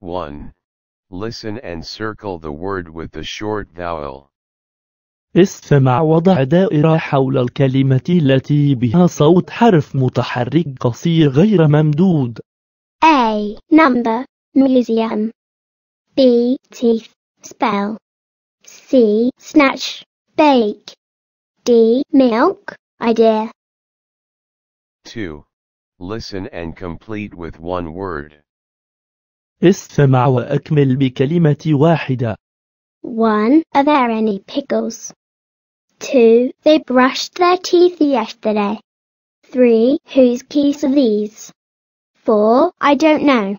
1. Listen and circle the word with the short vowel. استمع وضع دائرة حول الكلمة التي بها صوت حرف متحرك قصير غير ممدود. A. Number. Museum. B. Teeth. Spell. C. Snatch. Bake. D. Milk. Idea. 2. Listen and complete with one word. استمع وأكمل بكلمة واحدة. 1. Are there any pickles? 2. They brushed their teeth yesterday. 3. Whose keys are these? 4. I don't know.